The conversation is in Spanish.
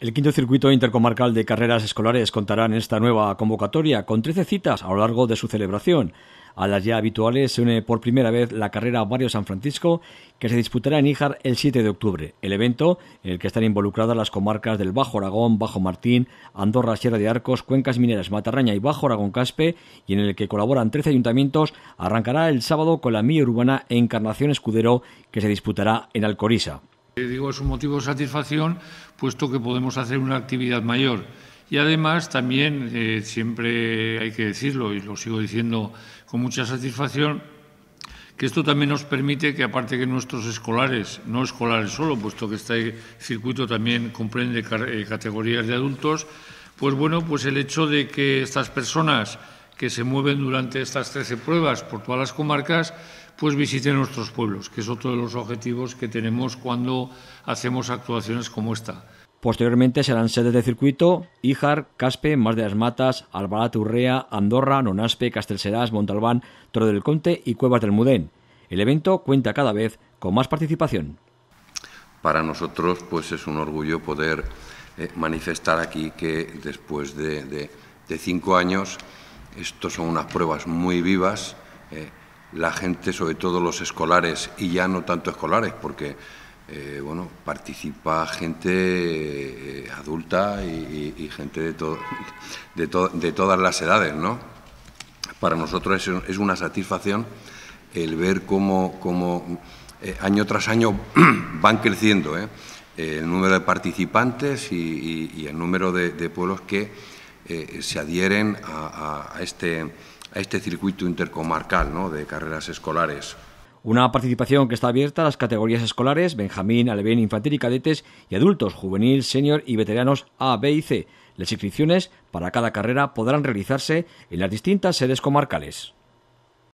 El quinto circuito intercomarcal de carreras escolares contará en esta nueva convocatoria con 13 citas a lo largo de su celebración. A las ya habituales se une por primera vez la carrera Barrio San Francisco, que se disputará en Ijar el 7 de octubre. El evento, en el que están involucradas las comarcas del Bajo Aragón, Bajo Martín, Andorra, Sierra de Arcos, Cuencas Mineras, Matarraña y Bajo Aragón Caspe, y en el que colaboran 13 ayuntamientos, arrancará el sábado con la milla urbana Encarnación Escudero, que se disputará en Alcoriza digo, es un motivo de satisfacción, puesto que podemos hacer una actividad mayor. Y además también, eh, siempre hay que decirlo, y lo sigo diciendo con mucha satisfacción, que esto también nos permite que, aparte que nuestros escolares, no escolares solo, puesto que este circuito también comprende eh, categorías de adultos, pues bueno, pues el hecho de que estas personas que se mueven durante estas 13 pruebas por todas las comarcas, pues visiten nuestros pueblos, que es otro de los objetivos que tenemos cuando hacemos actuaciones como esta. Posteriormente serán sedes de circuito Ijar, Caspe, Más de las Matas, Albalat Urrea, Andorra, Nonaspe, Castelserás, Montalbán, Toro del Conte y Cuevas del Mudén. El evento cuenta cada vez con más participación. Para nosotros pues es un orgullo poder eh, manifestar aquí que después de cinco años estos son unas pruebas muy vivas. Eh, la gente, sobre todo los escolares, y ya no tanto escolares, porque eh, bueno, participa gente eh, adulta y, gente de, todas las edades, ¿no? Para nosotros es, una satisfacción el ver cómo, año tras año van creciendo el número de participantes y, el número de pueblos que eh, se adhieren a, este, a, este, circuito intercomarcal de carreras escolares. Una participación que está abierta a las categorías escolares Benjamín, Alevén, Infantil y Cadetes y adultos, juvenil, senior y veteranos A, B y C. Las inscripciones para cada carrera podrán realizarse en las distintas sedes comarcales.